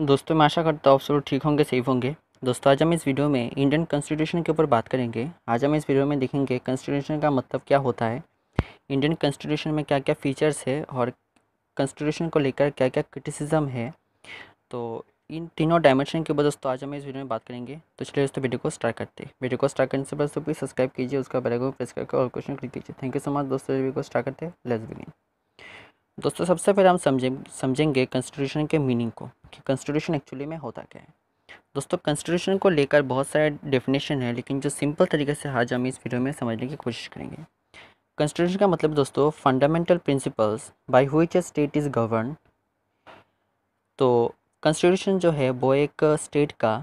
दोस्तों मैं आशा करता हूँ आप सब ठीक होंगे सेफ होंगे दोस्तों आज हम इस वीडियो में इंडियन कॉन्स्टिट्यूशन के ऊपर बात करेंगे आज हम इस वीडियो में देखेंगे कॉन्स्टिट्यूशन का मतलब क्या होता है इंडियन कॉन्स्टिट्यूशन में क्या क्या फ़ीचर्स है और कॉन्स्टिट्यूशन को लेकर क्या क्या क्रिटिसिज्म है तो इन तीनों डायमेंशन के ऊपर दोस्तों आज हम इस वीडियो में बात करेंगे तो चलिए दोस्तों वीडियो को स्टार्ट करते हैं वीडियो को स्टार्ट करने से पहले सब्सक्राइब कीजिए उसका बेल आइकन प्रेस करके और क्वेश्चन क्लिक कीजिए थैंक यू सो मच दोस्तों वीडियो को स्टार्ट करते हैं लेट्स बिगिन दोस्तों सबसे पहले हम समझें समझेंगे कॉन्स्टिट्यूशन के मीनिंग को कि कॉन्स्टिट्यूशन एक्चुअली में होता क्या है दोस्तों कॉन्स्टिट्यूशन को लेकर बहुत सारे डेफिनेशन है लेकिन जो सिंपल तरीके से आज हम इस वीडियो में समझने की कोशिश करेंगे कॉन्स्टिट्यूशन का मतलब दोस्तों fundamental principles by which state is govern तो कॉन्स्टिट्यूशन जो है वो एक स्टेट का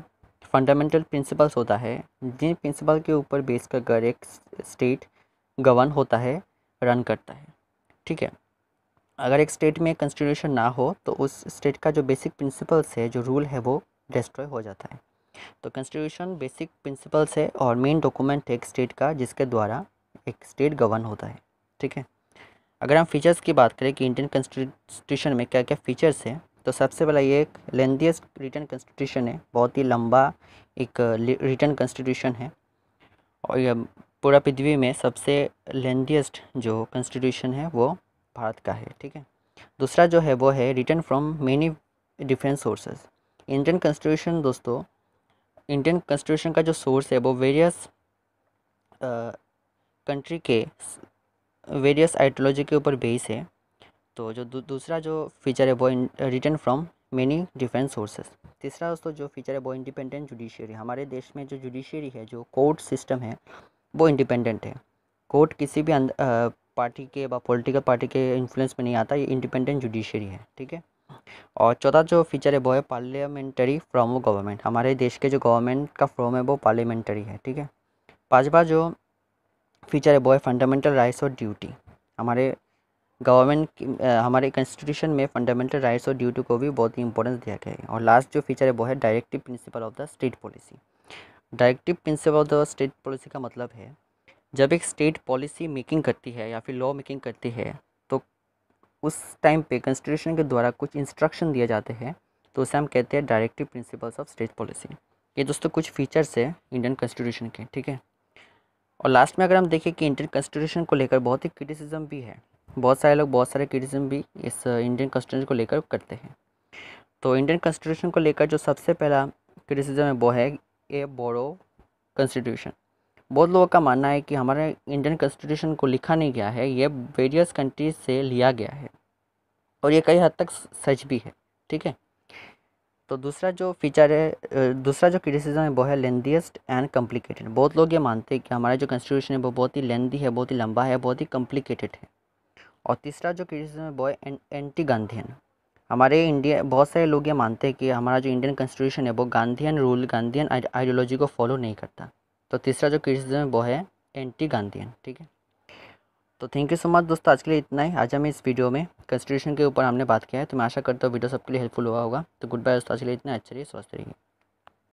फंडामेंटल प्रिंसिपल्स होता है जिन प्रिंसिपल के ऊपर बेस कर एक स्टेट गवर्न होता है रन करता है ठीक है अगर एक स्टेट में कंस्टिट्यूशन ना हो तो उस स्टेट का जो बेसिक प्रिंसिपल्स है जो रूल है वो डिस्ट्रॉय हो जाता है तो कंस्टिट्यूशन बेसिक प्रिंसिपल्स है और मेन डॉक्यूमेंट है एक स्टेट का जिसके द्वारा एक स्टेट गवर्न होता है ठीक है अगर हम फीचर्स की बात करें कि इंडियन कंस्टिट्यूशन में क्या क्या फ़ीचर्स हैं तो सबसे पहला ये एक लेंदियस्ट रिटर्न कंस्टिट्यूशन है बहुत ही लंबा एक रिटर्न कंस्टिट्यूशन है और यह पूरा पृथ्वी में सबसे लेंदियस्ट जो कंस्टिट्यूशन है वो भारत का है ठीक है दूसरा जो है वो है return from many different sources Indian constitution दोस्तों इंडियन कॉन्स्टिट्यूशन का जो सोर्स है वो वेरियस कंट्री के वेरियस आइडियोलॉजी के ऊपर बेस है तो जो दू, दूसरा जो फीचर है वो return from many different sources तीसरा दोस्तों जो फीचर है वो इंडिपेंडेंट जुडिशरी हमारे देश में जो जुडिशियरी है जो कोर्ट सिस्टम है वो इंडिपेंडेंट है कोर्ट किसी भी पार्टी के व पॉलिटिकल पार्टी के इन्फ्लुएंस में नहीं आता ये इंडिपेंडेंट जुडिशरी है ठीक है और चौथा जो फीचर है वो है पार्लियामेंट्री फ्रॉम वो गवर्नमेंट हमारे देश के जो गवर्नमेंट का फ्रॉम है वो पार्लियामेंट्री है ठीक है पाँचवा जो फीचर है वो है फंडामेंटल राइट्स और ड्यूटी हमारे गवर्नमेंट हमारे कॉन्स्टिट्यूशन में फंडामेंटल राइट्स और ड्यूटी को भी बहुत ही इंपॉर्टेंस दिया गया है और लास्ट जो फीचर है वो है directive principle of the state policy directive principle of the state policy का मतलब है जब एक स्टेट पॉलिसी मेकिंग करती है या फिर लॉ मेकिंग करती है तो उस टाइम पे कंस्टिट्यूशन के द्वारा कुछ इंस्ट्रक्शन दिए जाते हैं तो उसे हम कहते हैं directive principles of state policy ये दोस्तों कुछ फीचर्स है इंडियन कॉन्स्टिट्यूशन के ठीक है और लास्ट में अगर हम देखें कि इंडियन कॉन्स्टिट्यूशन को लेकर बहुत ही क्रिटिसिज्म भी है बहुत सारे लोग बहुत सारे क्रिटिसिज्म भी इस इंडियन कॉन्स्टिट्यूशन को लेकर करते हैं तो इंडियन कॉन्स्टिट्यूशन को लेकर जो सबसे पहला क्रिटिसिज्म है वो है ए बोरो कॉन्स्टिट्यूशन बहुत लोगों का मानना है कि हमारे इंडियन कॉन्स्टिट्यूशन को लिखा नहीं गया है ये वेरियस कंट्रीज से लिया गया है और ये कई हद तक सच भी है ठीक है तो दूसरा जो फीचर है दूसरा जो क्रिटिसिज्म है वो है लेंदीस्ट एंड कम्प्लिकेटेड बहुत लोग ये मानते हैं कि हमारा जो कॉन्स्टिट्यूशन है वो बहुत ही लेंदी है बहुत ही लंबा है बहुत ही कम्प्लिकेटेड है और तीसरा जो क्रिटिसिज्म है वो है एंटी गांधीन हमारे इंडिया बहुत सारे लोग ये मानते हैं कि हमारा जो इंडियन कॉन्स्टिट्यूशन है वो गांधीन रूल गांधियन आइडियोलॉजी को फॉलो नहीं करता तो तीसरा जो क्रिटिसिज्म है वो है एंटी गांधीन ठीक है तो थैंक यू सो मच दोस्तों आज के लिए इतना ही आज हम इस वीडियो में कंस्टिट्यूशन के ऊपर हमने बात किया है तो मैं आशा करता हूँ वीडियो सबके लिए हेल्पफुल हुआ होगा तो गुड बाय दोस्तों आज के लिए इतना अच्छे रहिए स्वस्थ रहिए